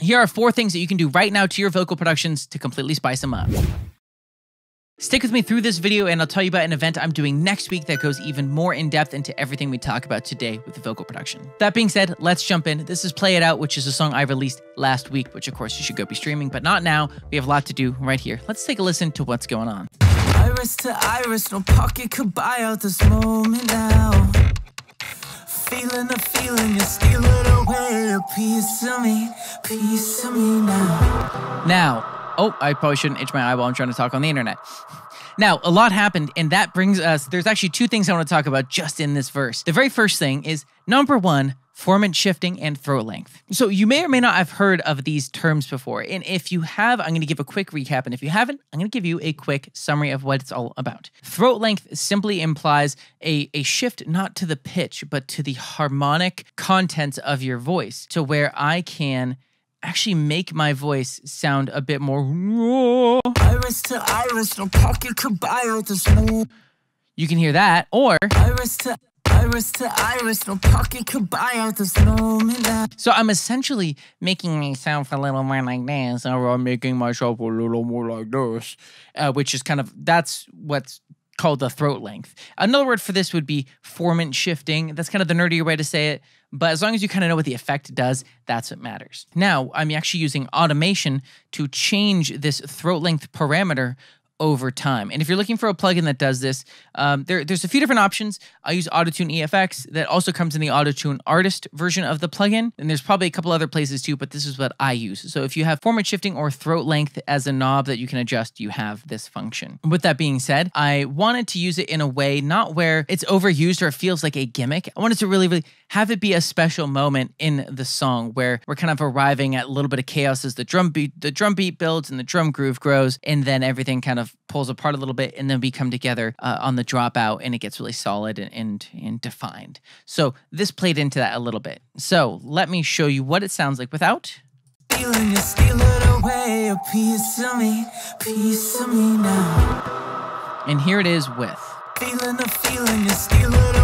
Here are four things that you can do right now to your vocal productions to completely spice them up. Stick with me through this video and I'll tell you about an event I'm doing next week that goes even more in depth into everything we talk about today with the vocal production. That being said, let's jump in. This is Play It Out, which is a song I released last week, which of course you should go be streaming, but not now. We have a lot to do right here. Let's take a listen to what's going on. Iris to iris, no pocket could buy out this moment now feeling the feeling, you away a piece of me, piece of me now. Now, oh, I probably shouldn't itch my eyeball. I'm trying to talk on the internet. Now, a lot happened, and that brings us. There's actually two things I want to talk about just in this verse. The very first thing is number one, Formant shifting, and throat length. So you may or may not have heard of these terms before. And if you have, I'm going to give a quick recap. And if you haven't, I'm going to give you a quick summary of what it's all about. Throat length simply implies a, a shift not to the pitch, but to the harmonic contents of your voice to where I can actually make my voice sound a bit more iris to iris no pocket could buy all this you can hear that or iris to Iris to iris, no pocket could buy out this moment. So I'm essentially making myself a little more like this, or I'm making myself a little more like this, uh, which is kind of that's what's called the throat length. Another word for this would be formant shifting. That's kind of the nerdier way to say it, but as long as you kind of know what the effect does, that's what matters. Now, I'm actually using automation to change this throat length parameter over time. And if you're looking for a plugin that does this, um, there, there's a few different options. I use AutoTune EFX that also comes in the AutoTune Artist version of the plugin. And there's probably a couple other places too, but this is what I use. So if you have format shifting or throat length as a knob that you can adjust, you have this function. With that being said, I wanted to use it in a way not where it's overused or it feels like a gimmick. I wanted to really, really have it be a special moment in the song where we're kind of arriving at a little bit of chaos as the drum beat the drum beat builds and the drum groove grows and then everything kind of pulls apart a little bit and then we come together uh, on the dropout and it gets really solid and, and and defined. So this played into that a little bit. So let me show you what it sounds like without Stealing, away a piece of me, piece of me now. And here it is with. Feeling the feeling, you steal it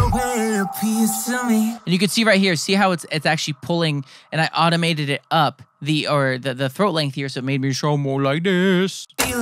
and you can see right here, see how it's it's actually pulling and I automated it up the or the, the throat length here, so it made me show more like this. and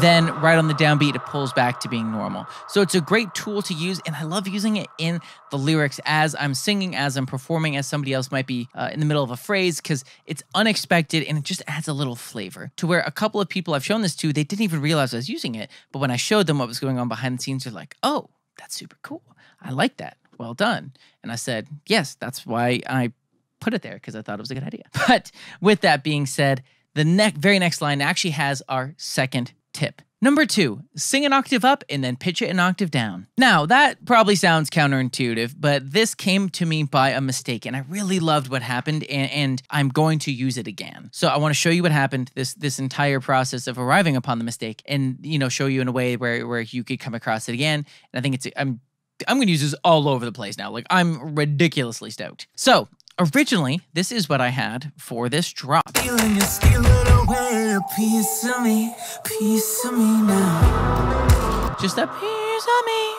then right on the downbeat, it pulls back to being normal. So it's a great tool to use, and I love using it in the lyrics as I'm singing, as I'm performing, as somebody else might be uh, in the middle of a phrase, because it's unexpected and it just adds a little flavor. To where a couple of people I've shown this to, they didn't even realize I was using it, but when I showed them what was going on behind the scenes, they're like, oh, that's super cool. I like that well done. And I said, yes, that's why I put it there because I thought it was a good idea. But with that being said, the next very next line actually has our second tip. Number two, sing an octave up and then pitch it an octave down. Now, that probably sounds counterintuitive, but this came to me by a mistake, and I really loved what happened, and, and I'm going to use it again. So I want to show you what happened, this this entire process of arriving upon the mistake, and you know, show you in a way where where you could come across it again. And I think it's I'm I'm going to use this all over the place now. Like, I'm ridiculously stoked. So, originally, this is what I had for this drop. Stealing, stealing away, piece of me, piece of me now. Just a piece of me.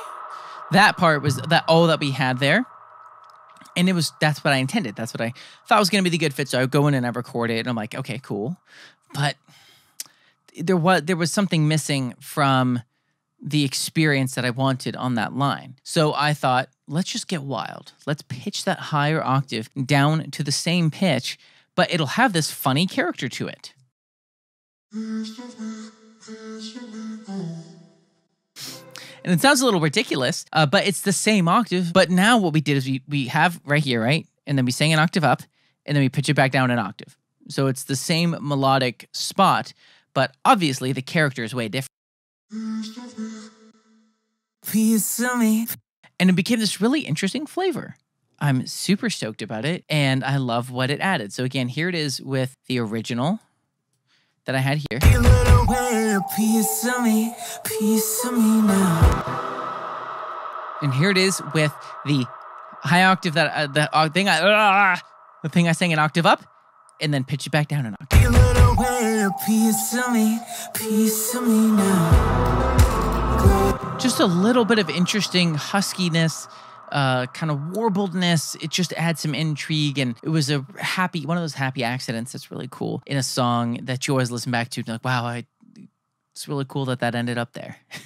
That part was that all that we had there. And it was that's what I intended. That's what I thought was going to be the good fit. So I would go in and I record it, and I'm like, okay, cool. But there was there was something missing from the experience that I wanted on that line. So I thought, let's just get wild. Let's pitch that higher octave down to the same pitch, but it'll have this funny character to it. And it sounds a little ridiculous, uh, but it's the same octave. But now what we did is we, we have right here, right? And then we sang an octave up, and then we pitch it back down an octave. So it's the same melodic spot, but obviously the character is way different. Please sue me. And it became this really interesting flavor. I'm super stoked about it and I love what it added. So again, here it is with the original that I had here. And here it is with the high octave that uh, the uh, thing I uh, the thing I sang an octave up and then pitch it back down an octave piece of me, piece of me now. Just a little bit of interesting huskiness. Uh, kind of warbledness. It just adds some intrigue, and it was a happy one of those happy accidents that's really cool in a song that you always listen back to. like, wow, I, it's really cool that that ended up there.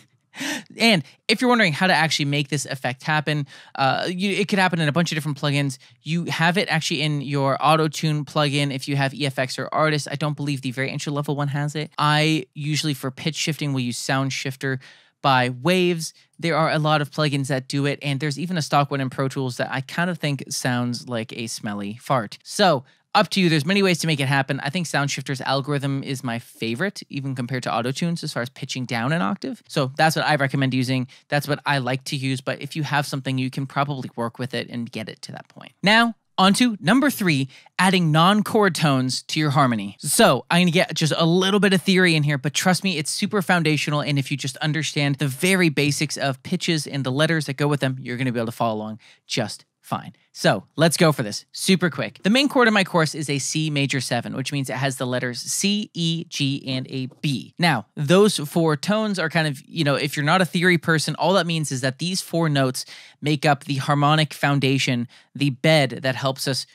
And if you're wondering how to actually make this effect happen, uh, you, it could happen in a bunch of different plugins. You have it actually in your Auto Tune plugin if you have EFX or Artist. I don't believe the very entry level one has it. I usually, for pitch shifting, will use Sound Shifter by Waves. There are a lot of plugins that do it, and there's even a stock one in Pro Tools that I kind of think sounds like a smelly fart. So up to you. There's many ways to make it happen. I think Soundshifter's algorithm is my favorite, even compared to AutoTunes as far as pitching down an octave. So that's what I recommend using. That's what I like to use. But if you have something, you can probably work with it and get it to that point. Now, Onto number three, adding non chord tones to your harmony. So, I'm gonna get just a little bit of theory in here, but trust me, it's super foundational. And if you just understand the very basics of pitches and the letters that go with them, you're gonna be able to follow along just Fine. So let's go for this. Super quick. The main chord of my course is a C major 7, which means it has the letters C, E, G, and a B. Now, those four tones are kind of, you know, if you're not a theory person, all that means is that these four notes make up the harmonic foundation, the bed that helps us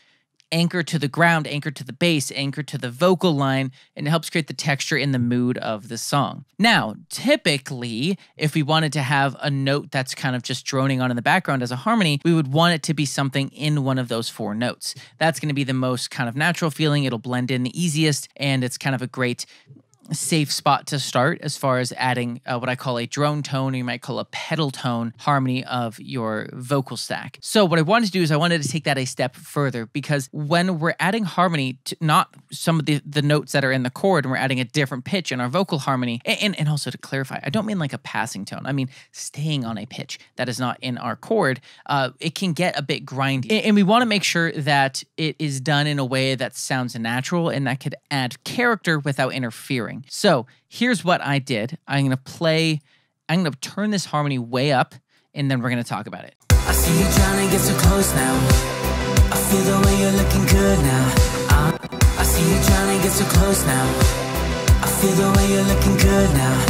anchor to the ground, anchor to the bass, anchor to the vocal line, and it helps create the texture and the mood of the song. Now, typically, if we wanted to have a note that's kind of just droning on in the background as a harmony, we would want it to be something in one of those four notes. That's going to be the most kind of natural feeling. It'll blend in the easiest, and it's kind of a great safe spot to start as far as adding uh, what I call a drone tone, or you might call a pedal tone harmony of your vocal stack. So, what I wanted to do is I wanted to take that a step further because when we're adding harmony to not some of the, the notes that are in the chord and we're adding a different pitch in our vocal harmony, and, and also to clarify, I don't mean like a passing tone, I mean staying on a pitch that is not in our chord, uh, it can get a bit grindy. And we want to make sure that it is done in a way that sounds natural and that could add character without interfering suffering. So here's what I did I'm going to play, I'm going to turn this harmony way up, and then we're going to talk about it. I see you trying to get so close now. I feel the way you're looking good now. I, I see you trying to get so close now. I feel the way you're looking good now.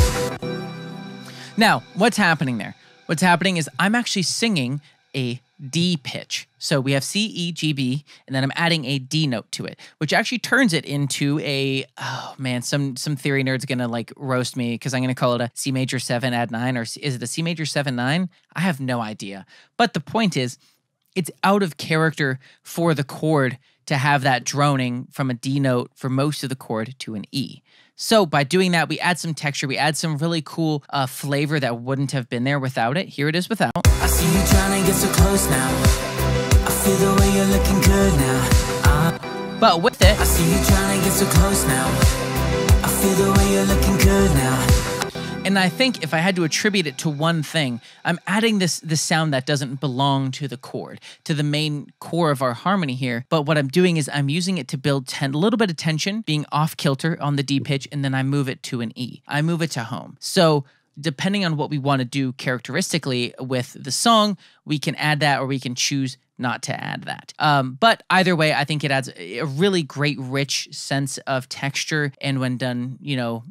Now, what's happening there? What's happening is I'm actually singing a D pitch. So we have C, E, G, B, and then I'm adding a D note to it, which actually turns it into a oh man, some some theory nerd's gonna like roast me because I'm gonna call it a C major seven add nine, or is it a C major seven nine? I have no idea. But the point is, it's out of character for the chord to have that droning from a D note for most of the chord to an E. So by doing that, we add some texture, we add some really cool uh, flavor that wouldn't have been there without it. Here it is without. I see you trying to get so close now. I feel the way you're looking good now. Uh, but with it, I see you trying to get so close now. I feel the way you're looking good now. And I think if I had to attribute it to one thing, I'm adding this this sound that doesn't belong to the chord, to the main core of our harmony here. But what I'm doing is I'm using it to build ten, a little bit of tension, being off kilter on the D pitch, and then I move it to an E. I move it to home. So depending on what we want to do characteristically with the song, we can add that or we can choose not to add that. Um, but either way, I think it adds a really great, rich sense of texture. And when done, you know,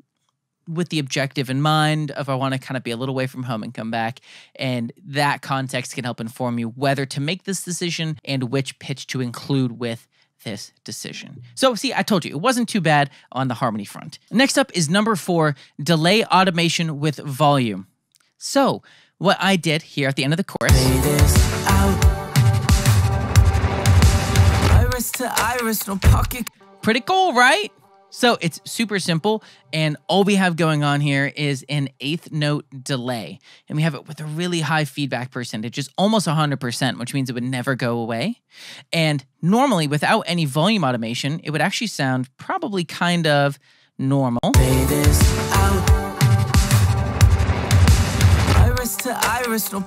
with the objective in mind of I want to kind of be a little away from home and come back. And that context can help inform you whether to make this decision and which pitch to include with this decision. So, see, I told you it wasn't too bad on the harmony front. Next up is number four delay automation with volume. So, what I did here at the end of the chorus. Iris iris, no pretty cool, right? So it's super simple, and all we have going on here is an eighth note delay, and we have it with a really high feedback percentage, just almost 100%, which means it would never go away. And normally, without any volume automation, it would actually sound probably kind of normal. Iris, no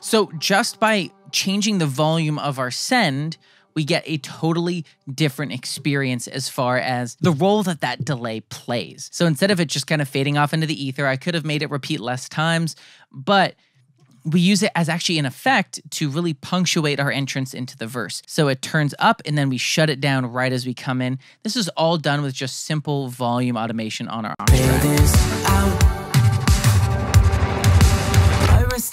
so just by changing the volume of our send, we get a totally different experience as far as the role that that delay plays. So instead of it just kind of fading off into the ether, I could have made it repeat less times, but we use it as actually an effect to really punctuate our entrance into the verse. So it turns up and then we shut it down right as we come in. This is all done with just simple volume automation on our track.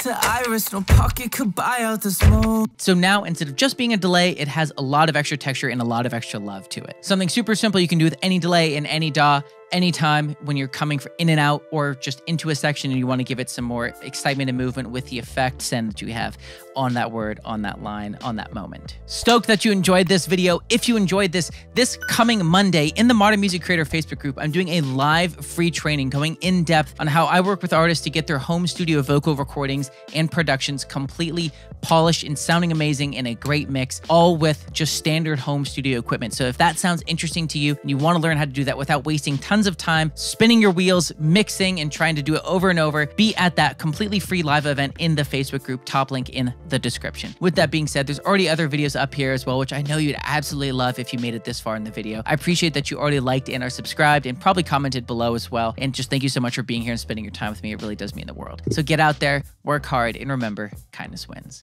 to iris, no pocket could buy out So now, instead of just being a delay, it has a lot of extra texture and a lot of extra love to it. Something super simple you can do with any delay in any DAW, anytime when you're coming in and out or just into a section and you want to give it some more excitement and movement with the effects and that you have on that word, on that line, on that moment. Stoked that you enjoyed this video. If you enjoyed this, this coming Monday in the Modern Music Creator Facebook group, I'm doing a live free training going in depth on how I work with artists to get their home studio vocal recordings and productions completely polished and sounding amazing in a great mix, all with just standard home studio equipment. So if that sounds interesting to you and you want to learn how to do that without wasting tons of time spinning your wheels, mixing, and trying to do it over and over, be at that completely free live event in the Facebook group. Top link in the description. With that being said, there's already other videos up here as well, which I know you'd absolutely love if you made it this far in the video. I appreciate that you already liked and are subscribed and probably commented below as well. And just thank you so much for being here and spending your time with me. It really does mean the world. So get out there, work hard, and remember, kindness wins.